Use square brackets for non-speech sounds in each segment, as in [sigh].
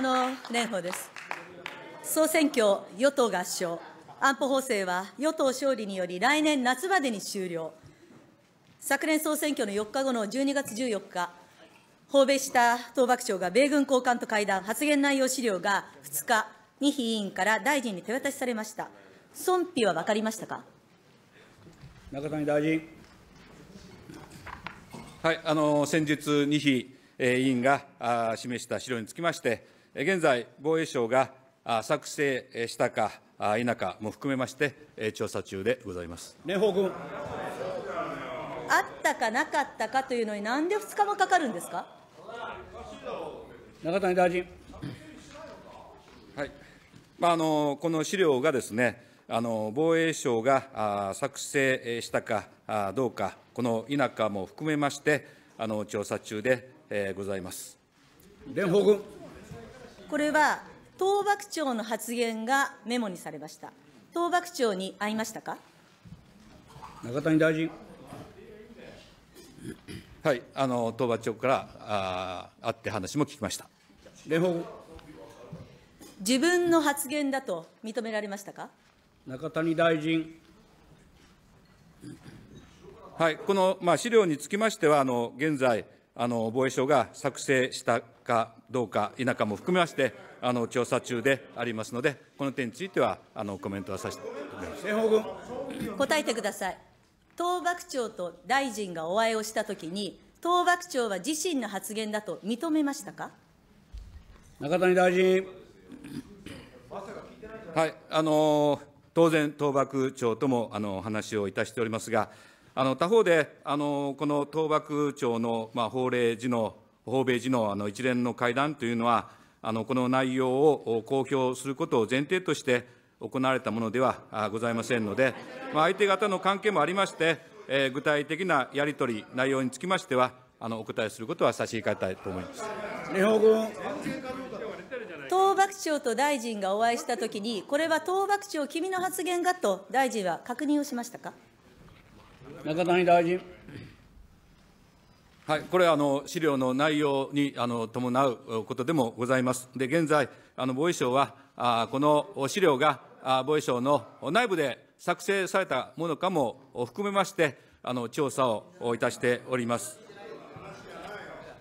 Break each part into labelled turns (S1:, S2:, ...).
S1: の蓮舫です。総選挙、与党合唱、安保法制は与党勝利により来年夏までに終了。昨年総選挙の4日後の12月14日、訪米した東幕長が米軍高官と会談、発言内容資料が2日、二非委員から大臣に手渡しされました。損否は分かりましたか
S2: 中谷大臣。
S3: はい、あの先日、二非、え委員が示した資料につきまして、現在、防衛省が作成したか否かも含めまして、調査中でございます蓮舫
S2: 君。
S1: あったかなかったかというのに、なんで2日もかかるんですか
S2: 中谷大臣。はい
S3: まあ、あのこの資料がですね、あの防衛省があ作成したかあどうか、この否かも含めまして、あの調査中で、えー、ございます。
S1: 蓮舫君。これは東幕長の発言がメモにされました。東幕長に会いましたか
S3: 中谷大臣。はい、あの東幕長から
S2: あ会って話も聞きました。蓮舫
S1: 自分の発言だと認められましたか
S2: 中谷大臣。
S3: はい、この、まあ、資料につきましては、あの現在あの、防衛省が作成したかどうか否かも含めまして、あの調査中でありますので、この点についてはあのコメントはさせていた
S1: だきます。答えてください。東幕長と大臣がお会いをしたときに、東幕長は自身の発言だと認めましたか
S2: 中谷大臣。
S3: はい、あの当然、東幕長ともあの話をいたしておりますが、あの他方で、あのこの東幕長の、まあ、法令時の訪米時のあの一連の会談というのは、あのこの内容を公表することを前提として行われたものではございませんので、まあ、相手方の関係もありまして、えー、具体的なやり取り、内容につきましては、あのお答えすることは差し控えたいと思います。
S1: 日本軍東幕長と大臣がお会いしたときに、これは東幕長、君の発言がと大臣は確認をしましたか
S2: 中谷大臣。
S3: はい、これはあの資料の内容にあの伴うことでもございます。で、現在、あの防衛省は、あこの資料が防衛省の内部で作成されたものかも含めまして、あの調査をいたしております。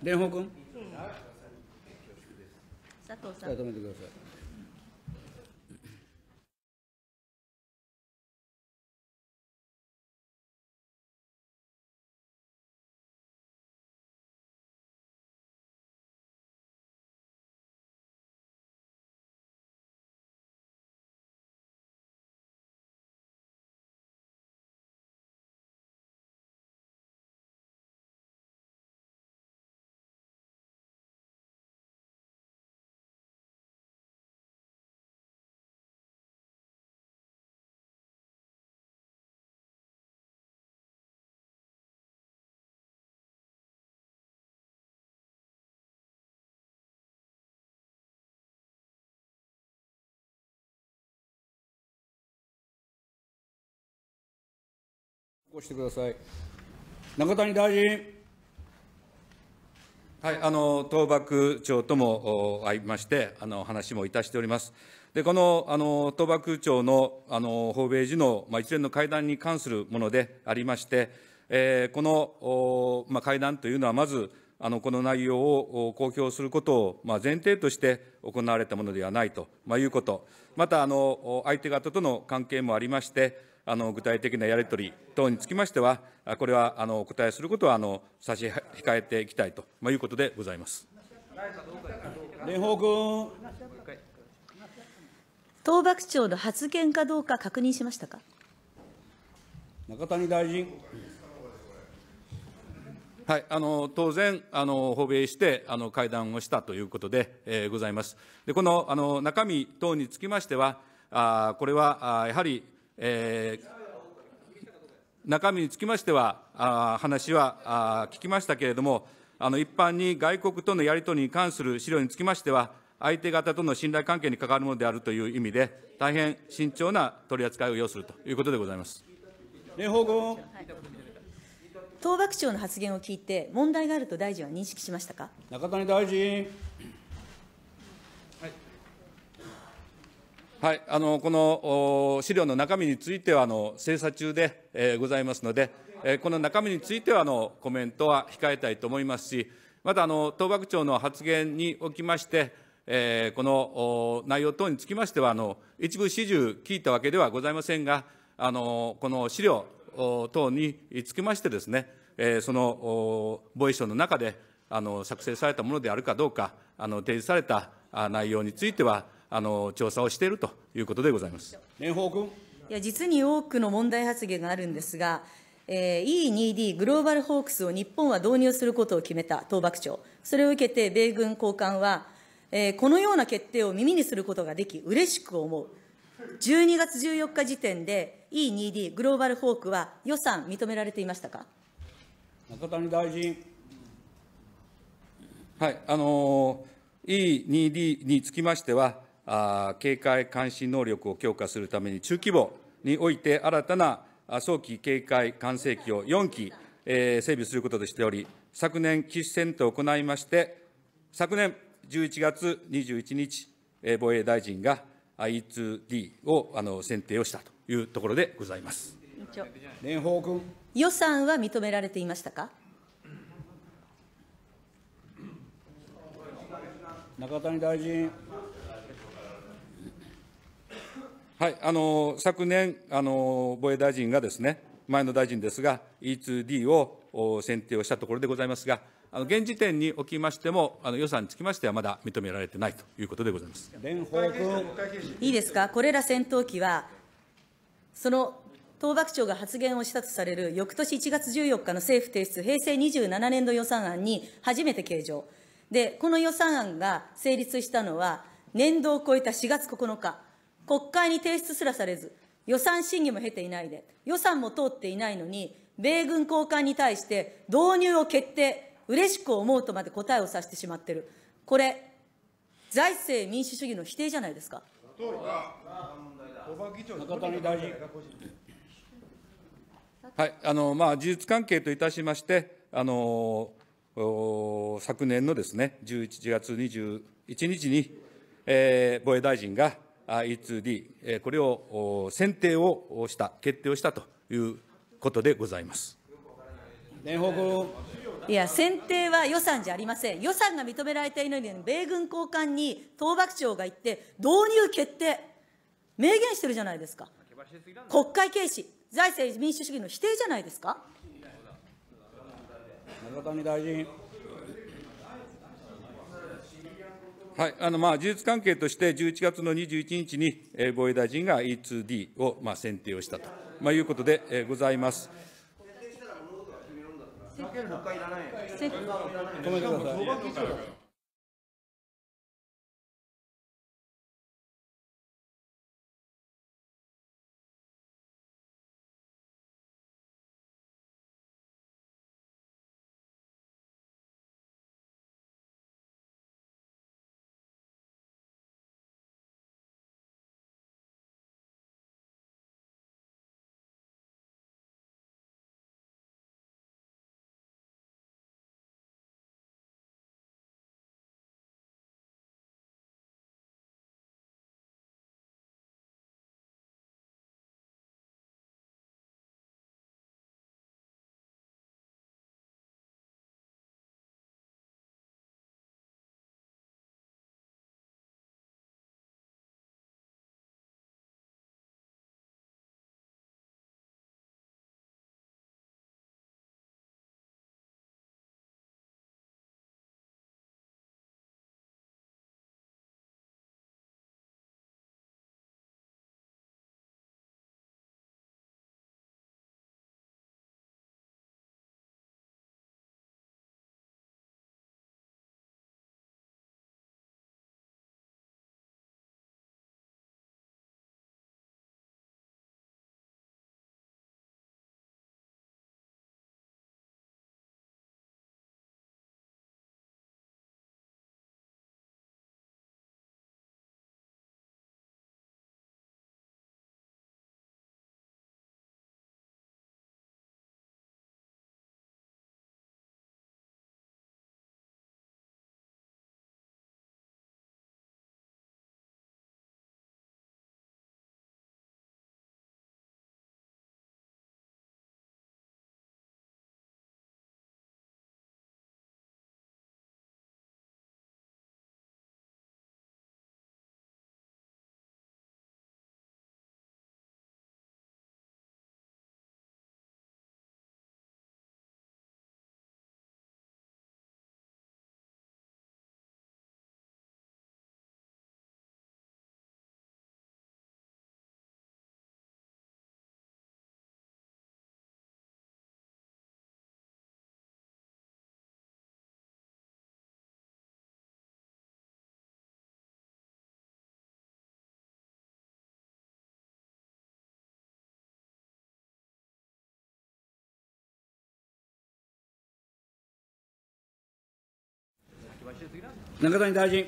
S3: 蓮舫君。
S4: 佐藤さん。止めてください。ごしてください。中谷大臣。
S3: はい、あの東幕長とも会いまして、あの話もいたしております。で、このあの東幕長のあの訪米時の、まあ、一連の会談に関するものでありまして、えー、この、まあ、会談というのは、まずあのこの内容を公表することを、まあ、前提として行われたものではないと、まあ、いうこと、またあの相手方との関係もありまして、あの具体的なやり取り等につきましては、これはあのお答えすることはあの差し控えていきたいということでございます。蓮舫
S1: 君。東幕長の発言かどうか確認しましたか。
S3: 中谷大臣。はい、あの当然あの、訪米してあの会談をしたということで、えー、ございます。でこのあの中身等につきましては、あこれはあやはりえー、中身につきましては、あ話はあ聞きましたけれども、あの一般に外国とのやり取りに関する資料につきましては、相手方との信頼関係に関わるものであるという意味で、大変慎重な取り扱いを要するということでございます。
S2: 蓮舫
S1: 君、東幕長の発言を聞いて、問題があると大臣は認識しましたか
S2: 中谷大臣。
S3: はい、あのこの資料の中身についてはあの精査中で、えー、ございますので、えー、この中身についてはあのコメントは控えたいと思いますし、またあの東幕長の発言におきまして、えー、この内容等につきましてはあの、一部始終聞いたわけではございませんが、あのこの資料等につきましてですね、えー、その防衛省の中であの作成されたものであるかどうか、あの提示された内容については、あの調査をしているということでございます。
S1: 蓮舫君。いや、実に多くの問題発言があるんですが、えー、E2D グローバルホークスを日本は導入することを決めた東幕長、それを受けて米軍高官は、えー、このような決定を耳にすることができ、嬉しく思う。12月14日時点で E2D グローバルホークは予算認められていましたか
S2: 中谷大臣。
S3: はい、あのー、E2D につきましては、警戒監視能力を強化するために、中規模において新たな早期警戒管制機を4機、え整備することとしており、昨年、機種選定を行いまして、昨年11月21日、え防衛大臣が I2D をあの選定をしたというところでございます。
S1: 蓮舫君。予算は認められていましたか。
S2: 中谷大臣。
S3: はい、あの昨年あの、防衛大臣がですね、前の大臣ですが、E2D を選定をしたところでございますが、あの現時点におきましても、あの予算につきましては、まだ認められてないということでございます
S1: いいですか、これら戦闘機は、その東幕長が発言をしたとされる翌年1月14日の政府提出、平成27年度予算案に初めて計上、でこの予算案が成立したのは、年度を超えた4月9日。国会に提出すらされず、予算審議も経ていないで、予算も通っていないのに、米軍高官に対して導入を決定、嬉しく思うとまで答えをさせてしまってる。これ、財政民主主義の否定じゃないですか。
S3: はいあのまあ、事実関係といたしまして、あの昨年のです、ね、11月21日に、えー、防衛大臣が、E2D、これを選定をした、決定をしたということでございます。
S1: いや、選定は予算じゃありません。予算が認められていいのに、米軍高官に東幕長が言って、導入決定、明言してるじゃないですか。国会軽視、財政民主主義の否定じゃないですか。
S2: 中谷大臣。
S3: はい、あのまあ事実関係として、11月の21日に防衛大臣が E2D をまあ選定をしたと、まあ、いうことでございます。
S4: 決めるんださい。中谷大臣。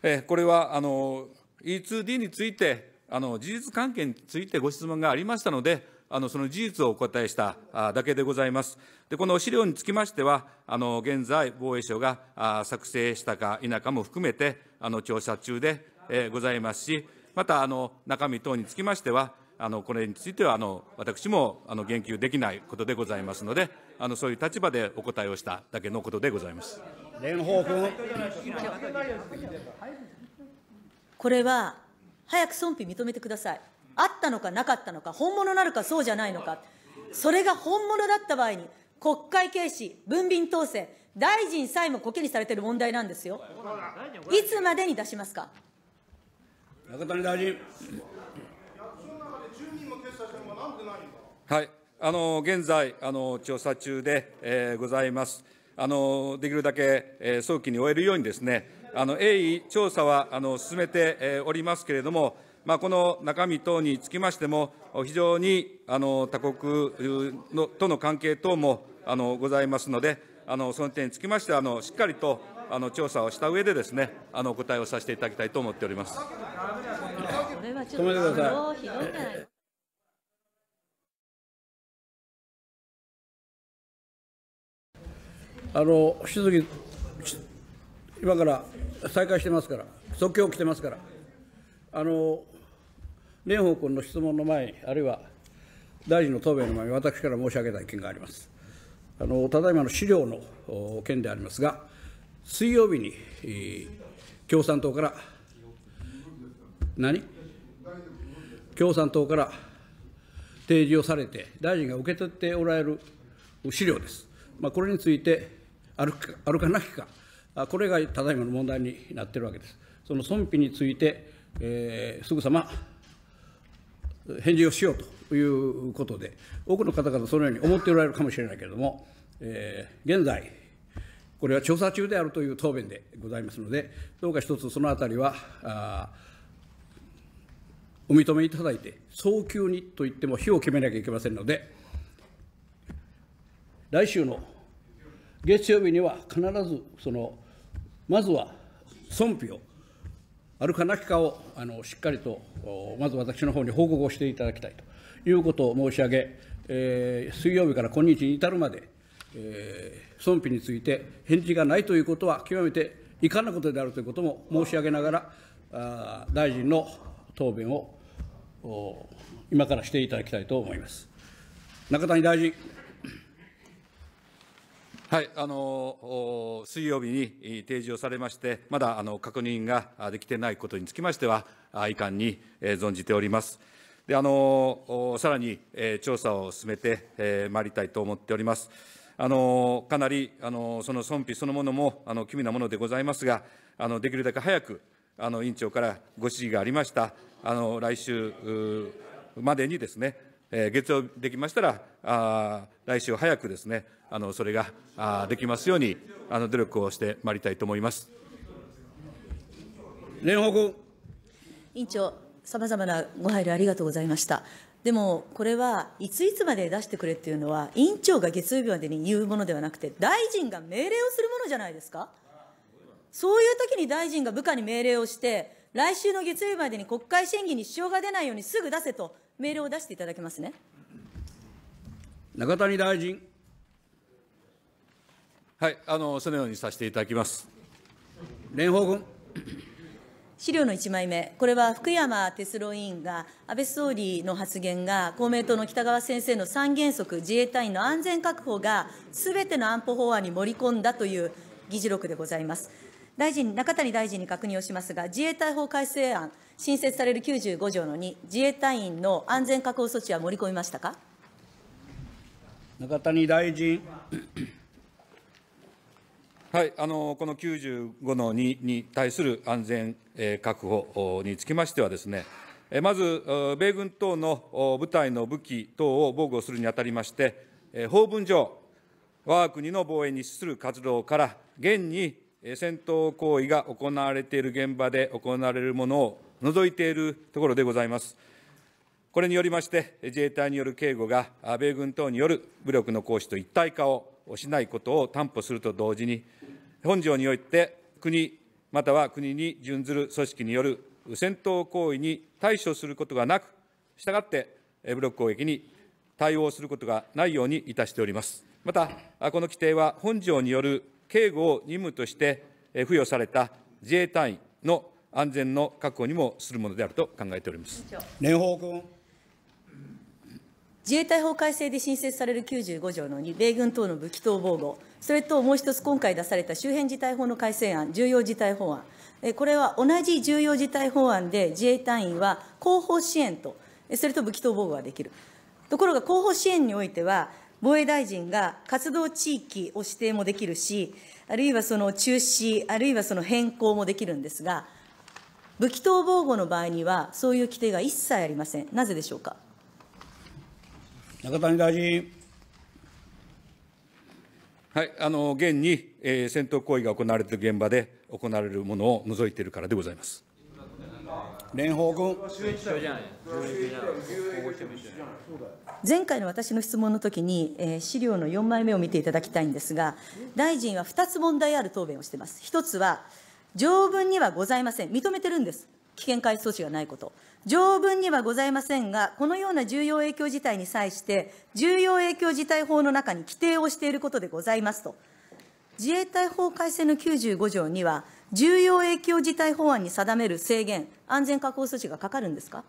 S4: えこれは
S3: あの E2D についてあの、事実関係についてご質問がありましたので、あのその事実をお答えしただけでございます。でこの資料につきましては、あの現在、防衛省が作成したか否かも含めて、あの調査中で、えー、ございますし、またあの中身等につきましては、あのこれについてはあの私もあの言及できないことでございますので、あのそういう立場でお答えをしただけのことでございます。蓮舫
S1: 君これは早く損否認めてください。あったのかなかったのか、本物なのかそうじゃないのか、それが本物だった場合に、国会軽視、文民統制、大臣さえもこけにされてる問題なんですよ。いつまでに出しますか。中谷大臣。
S3: はい、あの現在あの、調査中で、えー、ございますあの。できるだけ、えー、早期に終えるようにですね、あの鋭意調査はあの進めて、えー、おりますけれども、まあ、この中身等につきましても、非常にあの他国のとの関係等もあのございますので、あのその点につきましてはあの、しっかりとあの調査をした上でですね、あのお答えをさせていただきたいと思っております。
S4: あの引き続き、今から再開してますから、即興来てま
S2: すから、あの蓮舫君の質問の前に、あるいは大臣の答弁の前に、私から申し上げた意見があります。あのただいまの資料の件でありますが、水曜日に、えー、共産党から、何共産党から提示をされて、大臣が受け取っておられる資料です。まあ、これについてあるあるかなきかこれがただいまの問題になっているわけですその損否について、えー、すぐさま返事をしようということで多くの方々そのように思っておられるかもしれないけれども、えー、現在これは調査中であるという答弁でございますのでどうか一つそのあたりはあお認めいただいて早急にと言っても日を決めなきゃいけませんので来週の月曜日には必ずそのまずは損否をあるかなきかをあのしっかりとまず私の方に報告をしていただきたいということを申し上げ、えー、水曜日から今日に至るまで、えー、損否について返事がないということは極めていかなことであるということも申し上げながらあ大臣の答弁を今からしていただきたいと思います。中谷大臣はい、あ
S3: の水曜日に提示をされまして、まだあの確認ができてないことにつきましては、遺憾に存じております。であのさらに調査を進めてまいりたいと思っております。あのかなりあのその損費そのものもあの奇妙なものでございますが、あのできるだけ早くあの委員長からご指示がありました、あの来週までにですねえー、月曜できましたら、あ来週早くですね、あのそれがあできますようにあの努力をしてまいりたいと思います。蓮舫君。
S1: 委員長、さまざまなご配慮ありがとうございました。でもこれはいついつまで出してくれっていうのは、委員長が月曜日までに言うものではなくて、大臣が命令をするものじゃないですか。そういう時に大臣が部下に命令をして、来週の月曜日までに国会審議に支障が出ないようにすぐ出せとールを出していただけますね。
S2: 中谷大臣。はい、
S3: あのそのようにさせていただきます。蓮舫君。
S1: 資料の1枚目、これは福山哲郎委員が、安倍総理の発言が、公明党の北川先生の三原則、自衛隊員の安全確保がすべての安保法案に盛り込んだという議事録でございます。大臣、中谷大臣に確認をしますが、自衛隊法改正案、新設される95条の2、自衛隊員の安全確保措置は盛り込みましたか
S2: 中谷大臣。[coughs]
S3: はい、あのこの95の2に対する安全、え確保につきましてはですね、えまず、米軍等の部隊の武器等を防護するにあたりまして、え法文上、我が国の防衛に資する活動から、現に戦闘行為が行われている現場で行われるものを除いているところでございます。これによりまして、自衛隊による警護が米軍等による武力の行使と一体化をしないことを担保すると同時に、本条において国、または国に準ずる組織による戦闘行為に対処することがなく、したがって武力攻撃に対応することがないようにいたしております。また、この規定は本条による警護を任務として付与された自衛隊員の安全の確保にもするものであると考えております蓮
S2: 舫
S1: 君。自衛隊法改正で新設される95条の2、米軍等の武器等防護、それともう一つ、今回出された周辺事態法の改正案、重要事態法案、これは同じ重要事態法案で、自衛隊員は後方支援と、それと武器等防護ができる。ところが、後方支援においては、防衛大臣が活動地域を指定もできるし、あるいはその中止、あるいはその変更もできるんですが、武器等防護の場合には、そういう規定が一切ありません。なぜでしょうか。
S2: 中谷大臣。はい、あの現に、
S3: えー、戦闘行為が行われている現場で行われるものを除いているからでございます。蓮舫君。
S1: 前回の私の質問のときに、えー、資料の4枚目を見ていただきたいんですが、大臣は2つ問題ある答弁をしています。1つは、条文にはございません。認めてるんです。危険回避措置がないこと。条文にはございませんが、このような重要影響事態に際して、重要影響事態法の中に規定をしていることでございますと。自衛隊法改正の95条には、重要影響事態法案に定める制限、安全確保措置がかかるんですか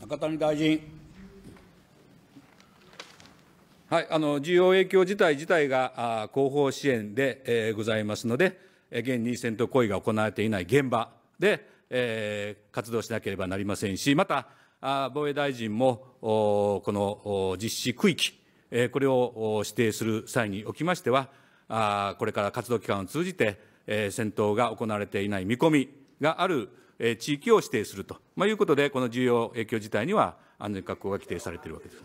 S2: 中谷大臣。
S3: はい、あの重要影響事態自体が後方支援で、えー、ございますので、現に戦闘行為が行われていない現場で、えー、活動しなければなりませんし、また、防衛大臣もこの実施区域、これを指定する際におきましては、これから活動期間を通じて、戦闘が行われていない見込みがある、地域を指定すると、いうことで、この重要影響事態には安全確保が規定されているわけ
S1: です。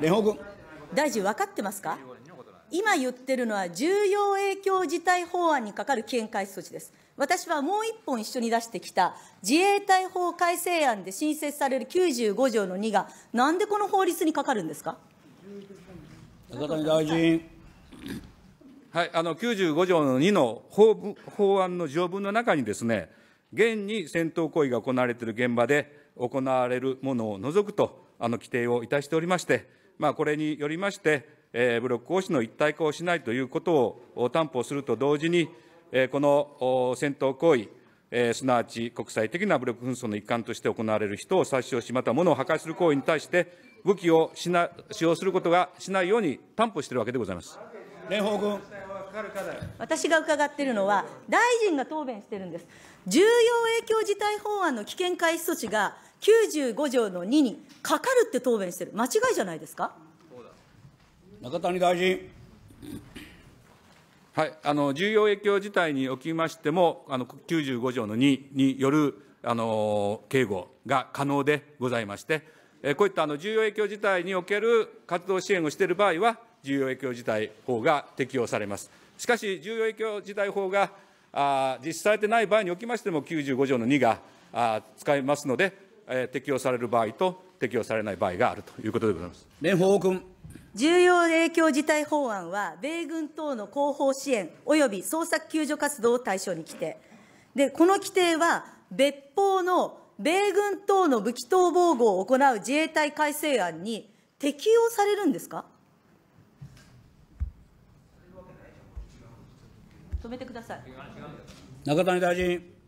S1: 蓮舫君大臣、分かってますか今言ってるのは重要影響事態法案にかかる見解措置です。私はもう一本一緒に出してきた自衛隊法改正案で新設される95条の2が、なんでこの法律にかかるんですか中谷大
S2: 臣。はい、あ
S3: の95条の2の法法案の条文の中にですね、現に戦闘行為が行われている現場で行われるものを除くとあの規定をいたしておりまして、まあ、これによりまして、武力行使の一体化をしないということを担保すると同時に、この戦闘行為、すなわち国際的な武力紛争の一環として行われる人を殺傷し、また物を破壊する行為に対して、武器をしな使用することがしないように担保しているわけでございます。
S1: 蓮舫君私が伺っているのは、大臣が答弁してるんです。重要影響事態法案の危険回避措置が95条の2にかかるって答弁してる。間違いじゃないですか。
S2: 中谷大臣。
S3: はい、あの重要影響事態におきましても、あの95条の2によるあの警護が可能でございまして、えこういったあの重要影響事態における活動支援をしている場合は、重要影響事態法が適用されます。しかし、重要影響事態法があ実施されてない場合におきましても、95条の2があ使えますので、え適用される場合と適用されない場合があるということでございます。
S2: 蓮舫君。
S1: 重要影響事態法案は、米軍等の後方支援及び捜索救助活動を対象に規定。で、この規定は、別法の米軍等の武器等防護を行う自衛隊改正案に適用されるんですか止めてください。
S2: 中谷大臣。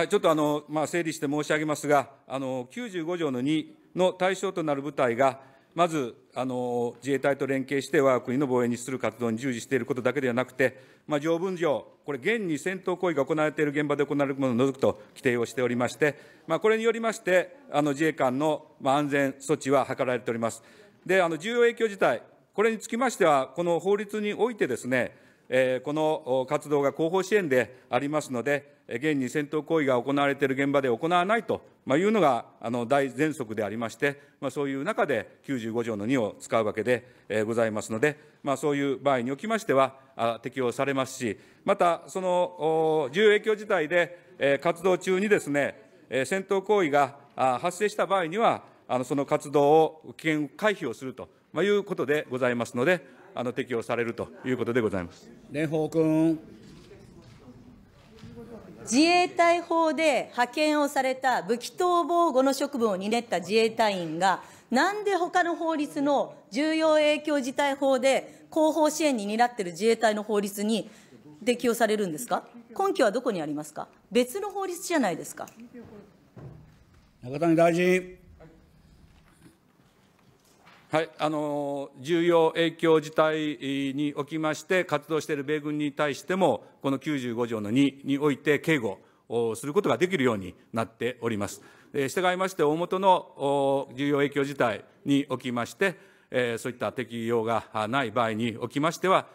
S3: はい、ちょっとあの、まあ、整理して申し上げますが、あの95条の2の対象となる部隊が、まずあの自衛隊と連携して、我が国の防衛にする活動に従事していることだけではなくて、まあ、条文上、これ、現に戦闘行為が行われている現場で行われるものを除くと規定をしておりまして、まあ、これによりまして、あの自衛官の安全措置は図られております。であの重要影響事態、これにつきましては、この法律においてですね、えー、この活動が後方支援でありますので、現に戦闘行為が行われている現場で行わないというのがあの大原則でありまして、まそういう中で95条の2を使うわけでございますので、まそういう場合におきましては適用されますし、また、その重要影響事態で活動中にですね、戦闘行為が発生した場合には、あのその活動を危険回避をするということでございますので、あの適用されるということでございます。
S2: 蓮舫君。
S1: 自衛隊法で派遣をされた武器等防護の職務を担った自衛隊員が、なんで他の法律の重要影響事態法で後方支援に担っている自衛隊の法律に適用されるんですか、根拠はどこにありますか、別の法律じゃないですか。
S2: 中谷大臣。はい、あの
S3: 重要影響事態におきまして、活動している米軍に対しても、この95条の2において警護をすることができるようになっております。従いまして、大元の重要影響事態におきまして、そういった適用がない場合におきましては、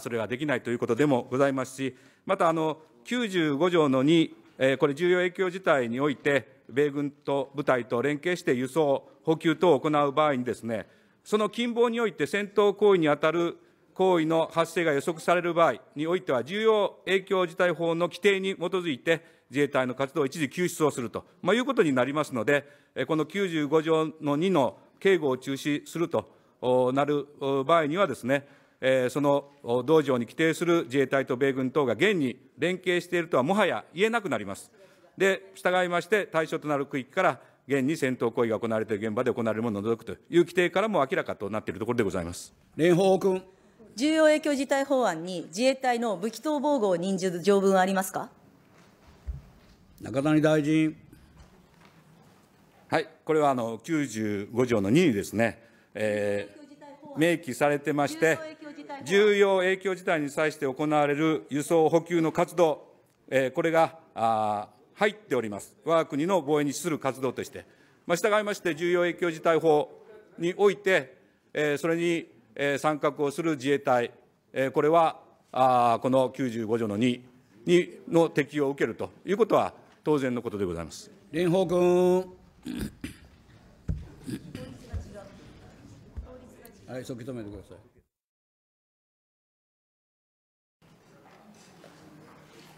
S3: それはできないということでもございますし、またあの95条の2、これ、重要影響事態において、米軍と部隊と連携して輸送、補給等を行う場合にですね、その近傍において戦闘行為に当たる行為の発生が予測される場合においては、重要影響事態法の規定に基づいて、自衛隊の活動を一時休止をすると、まあ、いうことになりますので、この95条の2の警護を中止するとなる場合にはですね、その道場に規定する自衛隊と米軍等が現に連携しているとはもはや言えなくなります。で、従いまして、対象となる区域から現に戦闘行為が行われている現場で行われるものを除くという規定からも明らかとなっているところでご
S2: ざいます。蓮舫君。
S1: 重要影響事態法案に自衛隊の武器等防護を任じる条文はありますか
S2: 中谷大臣。
S3: はい、これはあの95条の2にですね、えー、明記されてまして、重要影響事態に際して行われる輸送補給の活動、えー、これがあ入っております。我が国の防衛に資する活動として。まあ、従いまして、重要影響事態法において、えー、それに、えー、参画をする自衛隊、えー、これはあこの95条の2にの適用を受けるということは当然のことでございます。
S2: 蓮舫君。はい、即止めてください。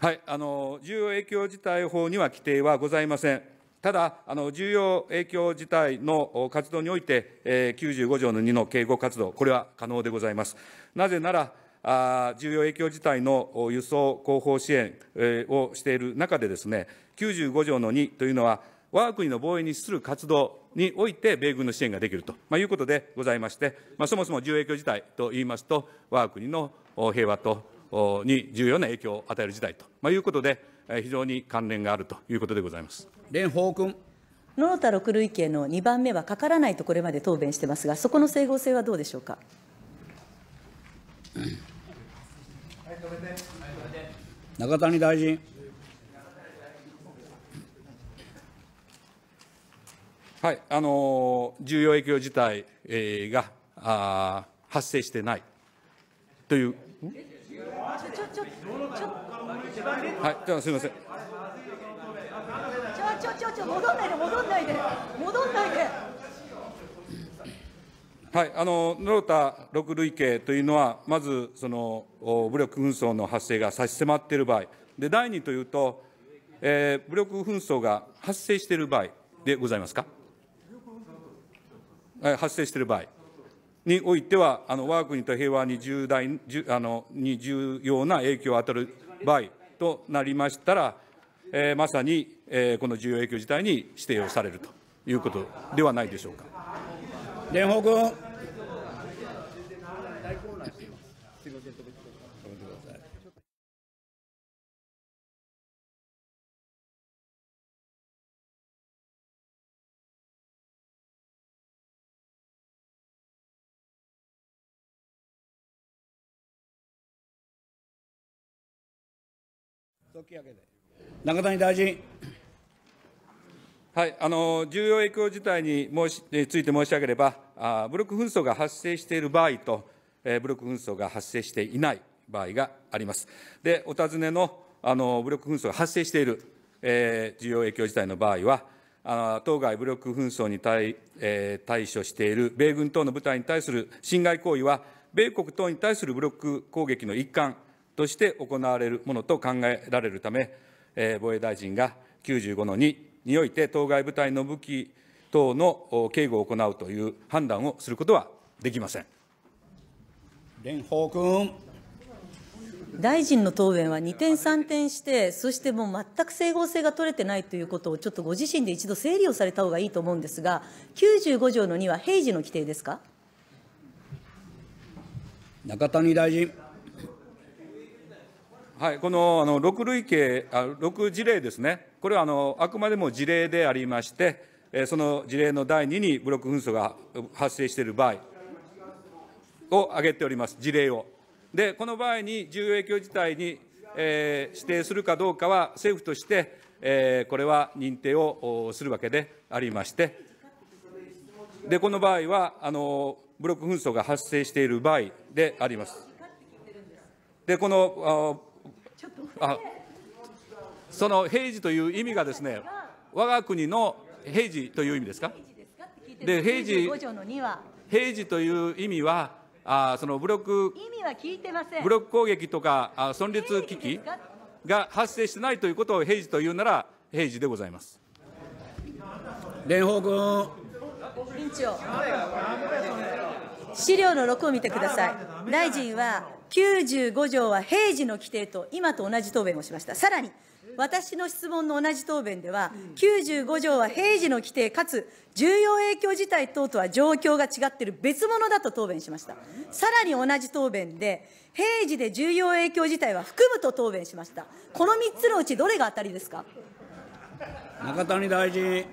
S3: はい、あの重要影響事態法には規定はございません。ただ、あの重要影響事態の活動において、えー、95条の2の警護活動、これは可能でございます。なぜなら、あ重要影響事態の輸送後方支援、えー、をしている中でです、ね、95条の2というのは、我が国の防衛に資する活動において、米軍の支援ができると、まあ、いうことでございまして、まあ、そもそも重要影響事態といいますと、我が国の平和とに重要な影響を与える事態と、まあ、いうことで、非常に関連があるということでございます
S1: 蓮舫君。野々田6類型の2番目はかからないとこれまで答弁してますが、そこの整合性はどうでしょうか。
S2: 中谷大臣。
S3: はい、あの重要影響事態、えがあ発生してないという。
S4: ちょちょちょちょはいじゃあすみませんちょちょちょちょ戻んないで戻んないで戻んないで
S3: はいあのロータ六類型というのはまずその武力紛争の発生が差し迫っている場合で第二というと、えー、武力紛争が発生している場合でございますか発生している場合においては、あの我が国と平和に重大あのに重要な影響を与える場合となりましたら、えー、まさに、えー、この重要影響事態に指定をされるということではないでしょうか。蓮舫君
S4: 中谷大臣。はい、あ
S3: の重要影響事態に申しついて申し上げればあ、武力紛争が発生している場合と、えー、武力紛争が発生していない場合があります。で、お尋ねのあの武力紛争が発生している、えー、重要影響事態の場合は、あ当該武力紛争に対,、えー、対処している米軍等の部隊に対する侵害行為は、米国等に対する武力攻撃の一環、として行われるものと考えられるため、えー、防衛大臣が95の2において、当該部隊の武器等の警護を行うという判断をすることはできません。
S1: 蓮舫君。大臣の答弁は二転三転して、そしてもう全く整合性が取れてないということを、ちょっとご自身で一度整理をされた方がいいと思うんですが、95条の2は平時の規定ですか
S2: 中谷大臣。はい、こ
S3: のあの6類型あ、6事例ですね、これはあのあくまでも事例でありまして、えー、その事例の第2に武力紛争が発生している場合を挙げております、事例を。で、この場合に重要影響事態に、えー、指定するかどうかは、政府として、えー、これは認定をするわけでありまして、でこの場合はあの、武力紛争が発生している場合であります。でこのあその平時という意味がですね、我が国の平時という意味ですか。で平時平時という意味はあその武力武力攻撃とかあ存立危機が発生してないということを平時というなら平時でございます。
S2: 蓮舫君。
S1: 委員長。資料の6を見てください。大臣は95条は平時の規定と、今と同じ答弁をしました。さらに、私の質問の同じ答弁では、95条は平時の規定かつ重要影響事態等とは状況が違っている別物だと答弁しました。さらに同じ答弁で、平時で重要影響事態は含むと答弁しました。この3つのうち、どれが当たりですか
S2: 中谷大臣。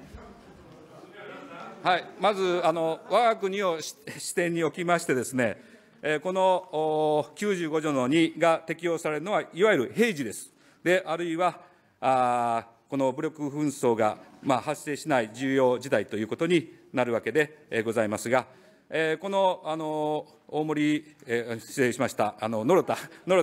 S3: はい、まずあの我が国を視点におきましてですねこの95条の2が適用されるのは、いわゆる平時です。で、あるいは、あこの武力紛争が、まあ、発生しない重要事態ということになるわけでございますが、えー、この、あの大森、えー、失礼しました、あの [laughs] 野呂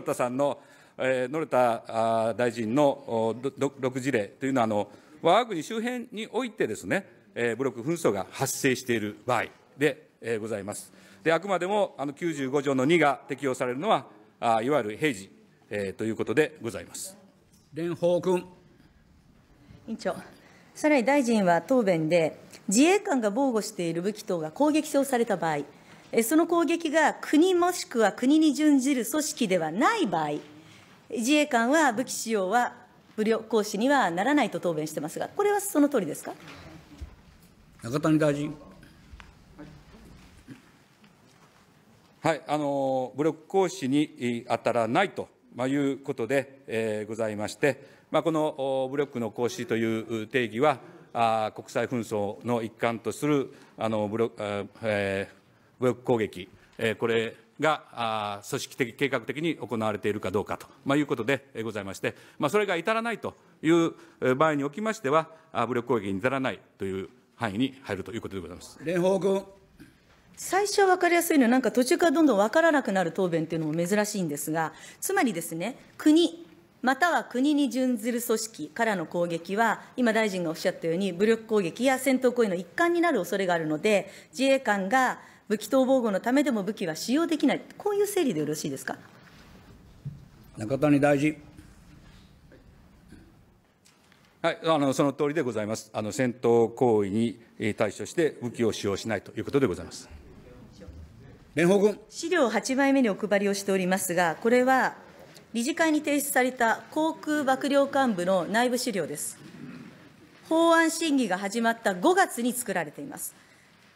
S3: 田さんの、えー、野呂田大臣の6事例というのはあの、我が国周辺においてですね、えー、武力紛争が発生している場合で、ございます。であくまでもあの95条の2が適用されるのは、あいわゆる平時、えー、ということでございま
S1: す。蓮舫君。委員長、さらに大臣は答弁で、自衛官が防護している武器等が攻撃性をされた場合、その攻撃が国もしくは国に準じる組織ではない場合、自衛官は武器使用は武力行使にはならないと答弁してますが、これはその通りですか
S2: 中谷大臣。
S3: はい、あの武力行使に当たらないということで、えー、ございまして、まあ、この武力の行使という定義は、あ国際紛争の一環とするあの武力,、えー、武力攻撃、えー、これがあ組織的、計画的に行われているかどうかと、まあ、いうことでございまして、まあ、それが至らないという場合におきましては、あ武力攻撃に至らないという範囲に入るということでございます。
S1: 蓮舫君最初は分かりやすいのは、なんか途中からどんどん分からなくなる答弁というのも珍しいんですが、つまりですね、国、または国に準ずる組織からの攻撃は、今、大臣がおっしゃったように、武力攻撃や戦闘行為の一環になる恐れがあるので、自衛官が武器等防護のためでも武器は使用できない、こういう整理でよろしいですか中谷大臣。
S3: はい、あのその通りでございます。あの戦闘行為に対処して武器を使用しないということでございます。蓮舫君。
S1: 資料8枚目にお配りをしておりますが、これは理事会に提出された航空幕僚監部の内部資料です。法案審議が始まった5月に作られています。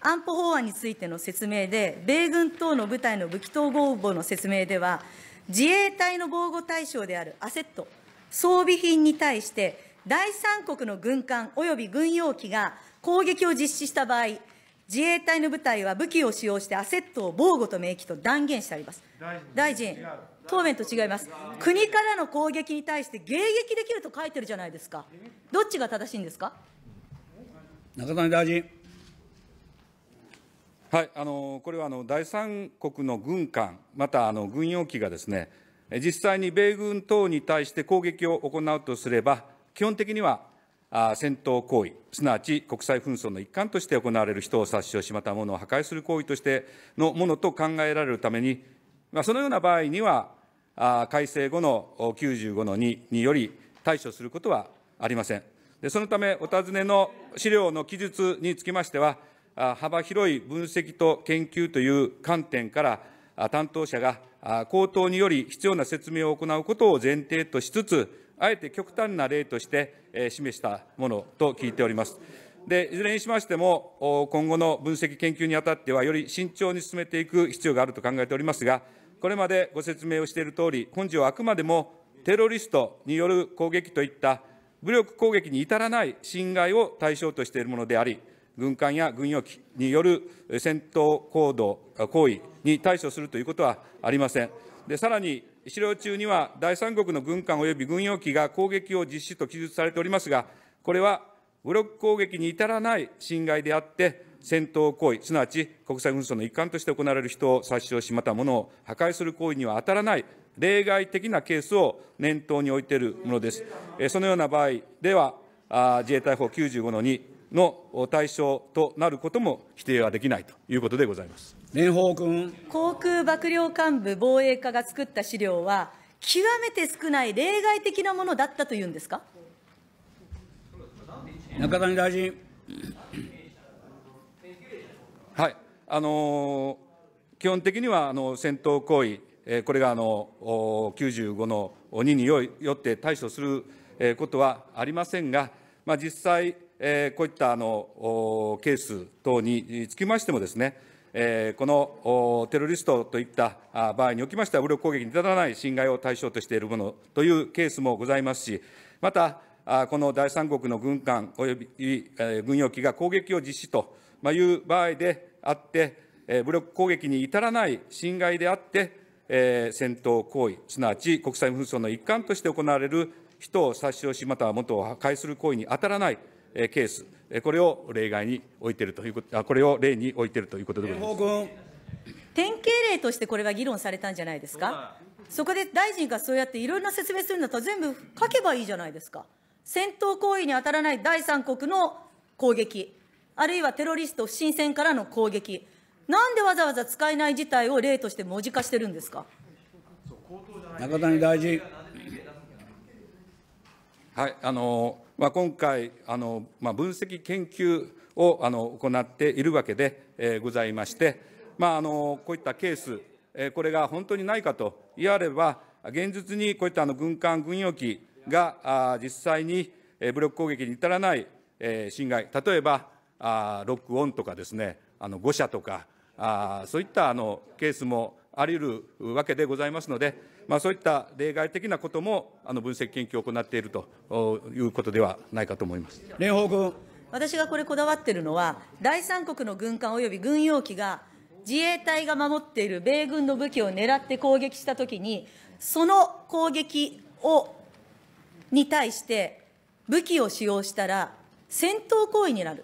S1: 安保法案についての説明で、米軍等の部隊の武器統合防の説明では、自衛隊の防護対象であるアセット、装備品に対して、第三国の軍艦及び軍用機が攻撃を実施した場合、自衛隊の部隊は武器を使用してアセットを防護と明記と断言してあります。大臣、答弁と違います。国からの攻撃に対して迎撃できると書いてるじゃないですか。どっちが正しいんですか
S3: 中谷大臣。はい、あのこれはあの第三国の軍艦、またあの軍用機がですね、実際に米軍等に対して攻撃を行うとすれば、基本的には戦闘行為、すなわち国際紛争の一環として行われる人を殺傷し、またのを破壊する行為としてのものと考えられるために、まあ、そのような場合には、改正後の95の2により対処することはありません。でそのため、お尋ねの資料の記述につきましては、幅広い分析と研究という観点から、担当者が口頭により必要な説明を行うことを前提としつつ、あえて極端な例として、え示したものと聞いております。でいずれにしましても、今後の分析研究にあたっては、より慎重に進めていく必要があると考えておりますが、これまでご説明をしているとおり、本次はあくまでもテロリストによる攻撃といった武力攻撃に至らない侵害を対象としているものであり、軍艦や軍用機による戦闘行動、行為に対処するということはありません。でさらに資料中には第三国の軍艦及び軍用機が攻撃を実施と記述されておりますが、これは武力攻撃に至らない侵害であって、戦闘行為、すなわち国際紛争の一環として行われる人を殺傷し、またものを破壊する行為には当たらない例外的なケースを念頭に置いているものです。そのような場合では、自衛隊法95の2の対象となることも否定はできないということでございます。
S2: 蓮舫君。
S1: 航空幕僚監部防衛課が作った資料は、極めて少ない例外的なものだったというんですか。
S2: 中谷大臣。
S3: はい、あのー、基本的にはあの戦闘行為、えー、これがあの95の2によって対処する、えことはありませんが、まあ、実際、えー、こういったあのケース等につきましてもですね、えこのテロリストといった場合におきましては、武力攻撃に至らない侵害を対象としているものというケースもございますし、また、この第三国の軍艦および軍用機が攻撃を実施という場合であって、武力攻撃に至らない侵害であって、戦闘行為、すなわち国際紛争の一環として行われる人を殺傷し、または元を破壊する行為に当たらないケース、これを例外に置いているということ、これを例に置いているということでご
S1: ざいます。典型例としてこれは議論されたんじゃないですか。そこで大臣がそうやっていろいろな説明するんだったら全部書けばいいじゃないですか。戦闘行為に当たらない第三国の攻撃、あるいはテロリスト不審船からの攻撃、なんでわざわざ使えない事態を例として文字化してるんですか。
S2: 中谷大臣。
S3: はい、あのまあ、今回あの、まあ、分析研究をあの行っているわけで、えー、ございまして、まあ、あのこういったケース、えー、これが本当にないかと言われば、現実にこういったあの軍艦、軍用機があ実際に、武力攻撃に至らない、えー、侵害、例えばあロックオンとかですね、あのとか、あそういったあのケースもあり得るわけでございますので、まあ、そういった例外的なこともあの分析研究を行っているということではないかと思います。蓮舫
S2: 君
S1: 私がこれこだわっているのは、第三国の軍艦および軍用機が自衛隊が守っている米軍の武器を狙って攻撃したときに、その攻撃をに対して武器を使用したら戦闘行為になる。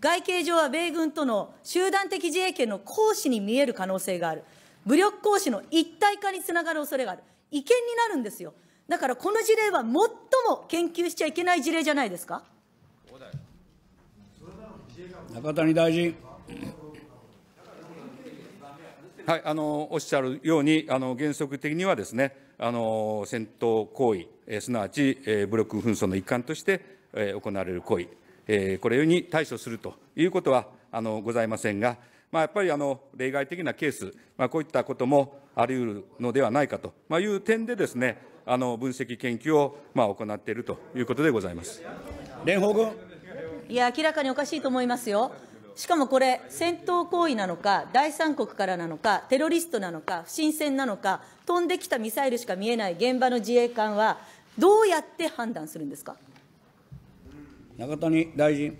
S1: 外形上は米軍との集団的自衛権の行使に見える可能性がある。武力行使の一体化につながる恐れがある、違憲になるんですよ。だからこの事例は最も研究しちゃいけない事例じゃないですか。
S2: 中谷大臣。はい、あ
S3: のおっしゃるように、あの原則的にはですね、あの戦闘行為、えすなわち、え武力紛争の一環として、え行われる行為、えこれに対処するということはあのございませんが、まあ、やっぱりあの例外的なケース、まあ、こういったこともあり得るのではないかという点でですね、あの分析研究をまあ行っているということでございます。蓮舫君。
S1: いや、明らかにおかしいと思いますよ。しかもこれ、戦闘行為なのか、第三国からなのか、テロリストなのか、不審船なのか、飛んできたミサイルしか見えない現場の自衛官は、どうやって判断するんですか
S2: 中谷大臣。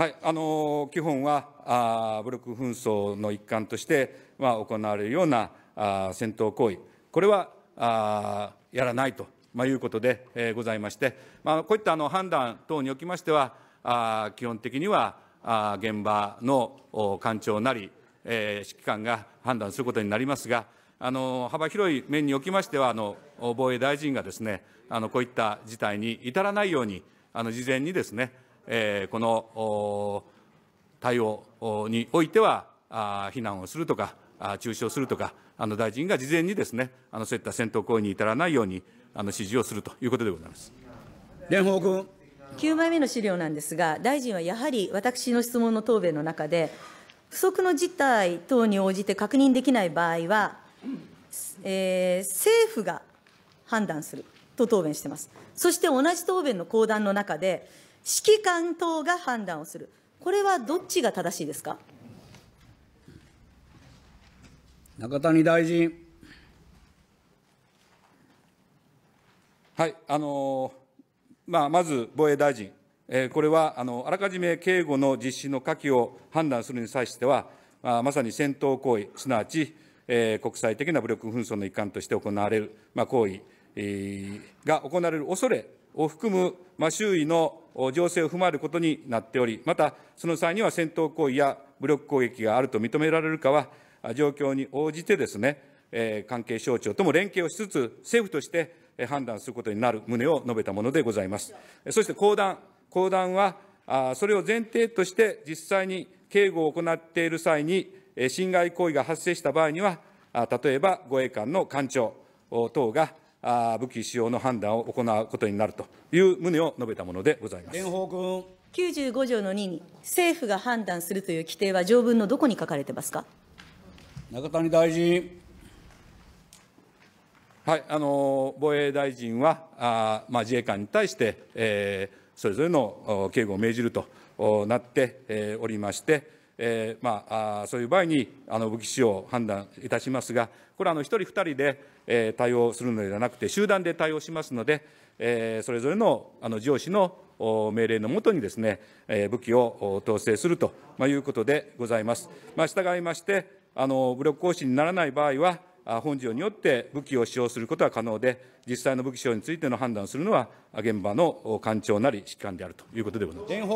S3: はい、あの基本はあ武力紛争の一環として、まあ、行われるようなあ戦闘行為、これはあやらないと、まあ、いうことで、えー、ございまして、まあ、こういったあの判断等におきましては、あ基本的にはあ現場の官庁なり、えー、指揮官が判断することになりますが、あの幅広い面におきましては、あの防衛大臣がですねあのこういった事態に至らないように、あの事前にですねえこの対応においては、避難をするとか、中止をするとか、あの大臣が事前にですね、あのそういった戦闘行為に至らないようにあの指示をするということでございます。
S1: 蓮舫君。9枚目の資料なんですが、大臣はやはり私の質問の答弁の中で、不測の事態等に応じて確認できない場合は、えー、政府が判断すると答弁してます。そして同じ答弁の講談の中で、指揮官等が判断をする、これはどっちが正しいですか
S2: 中谷大臣。
S3: はいあのまあ、まず防衛大臣、えー、これはあのあらかじめ警護の実施の可否を判断するに際しては、まあ、まさに戦闘行為、すなわち、えー、国際的な武力紛争の一環として行われる、まあ、行為、えー、が行われる恐れを含む、まあ、周囲の情勢を踏まえることになっており、また、その際には戦闘行為や武力攻撃があると認められるかは、状況に応じてですね、えー、関係省庁とも連携をしつつ、政府として判断することになる旨を述べたものでございます。そして講談、講談は、それを前提として実際に警護を行っている際に、侵害行為が発生した場合には、例えば護衛官の官庁等が武器使用の判断を行うことになるという旨を述べたものでございま
S1: す。95条の2に、政府が判断するという規定は条文のどこに書かれてますか
S2: 中谷大臣。はい、あの
S3: 防衛大臣はあ、まあ、自衛官に対して、えー、それぞれの警護を命じるとなっておりまして、えー、まあ、そういう場合にあの武器使用を判断いたしますが、これはあの1人、2人で、えー、対応するのではなくて、集団で対応しますので、えー、それぞれのあの上司の命令のもとにですね、え武器を統制するということでございます。まあ、従いましてあの武力行使にならない場合は本条によって武器を使用することは可能で、実際の武器使用についての判断をするのは、現場の官庁なり指揮官であるということでござい
S2: ま
S1: す。君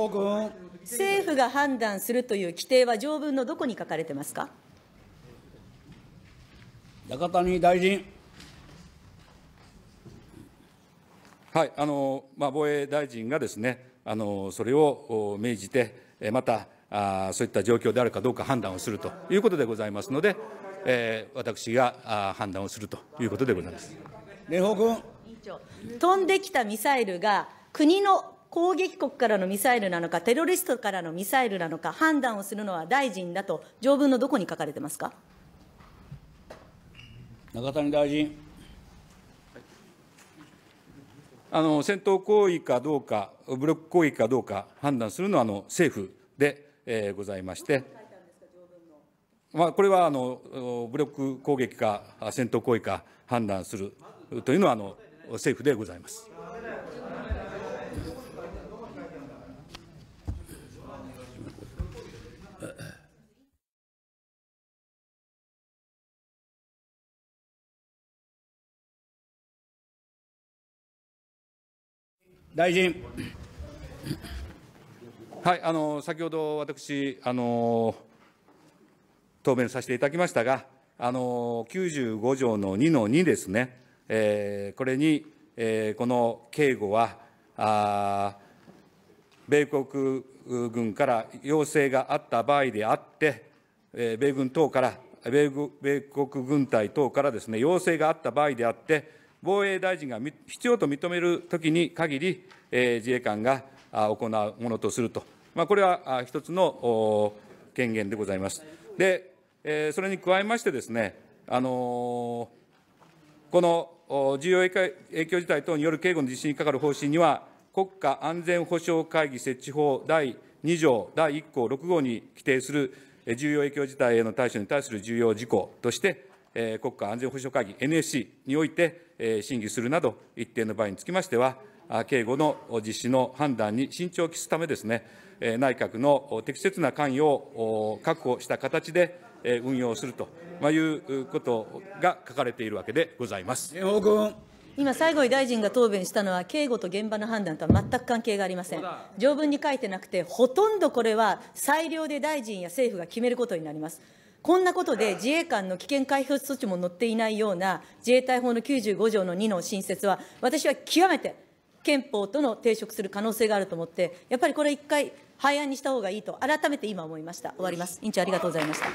S1: 政府が判断するという規定は、条文のどこに書かれてますか
S2: 中谷大臣。
S3: はい、あのまあ、防衛大臣がですねあの、それを命じて、また、あそういった状況であるかどうか判断をするということでございますので、えー、私が判断をするということでございます。
S1: 蓮舫君飛んできたミサイルが国の攻撃国からのミサイルなのか、テロリストからのミサイルなのか、判断をするのは大臣だと、条文のどこに書かれてますか
S2: 中谷大臣。
S3: あの戦闘行為かどうか、武力行為かどうか判断するのはあの政府で、えー、ございまして。まあ、これはあの武力攻撃か戦闘行為か判断するというのはあの政府でございます。大臣。はい、あの先ほど私あの答弁させていただきましたが、あの95条の2の2ですね、えー、これに、えー、この警護は、あ米国軍から要請があった場合であって、えー、米軍等から、米米国軍隊等からですね、要請があった場合であって、防衛大臣が必要と認めるときに限り、えー、自衛官が行うものとすると、まあ、これは一つの権限でございます。でえそれに加えましてですね、あのこの重要影響事態等による警護の実施にかかる方針には、国家安全保障会議設置法第2条第1項6号に規定する重要影響事態への対処に対する重要事項として、国家安全保障会議 NSC において審議するなど、一定の場合につきましては、警護の実施の判断に慎重を期すためですね、内閣の適切な関与を確保した形で、運用すると、まいうことが書かれているわけでございます。
S1: 今、最後に大臣が答弁したのは、警護と現場の判断とは全く関係がありません。条文に書いてなくて、ほとんどこれは裁量で大臣や政府が決めることになります。こんなことで自衛官の危険回避措置も載っていないような自衛隊法の95条の2の新設は、私は極めて憲法との抵触する可能性があると思って、やっぱりこれ一回廃案にした方がいいと改めて今思いました。終わります。委員長ありがとうございまし
S4: た。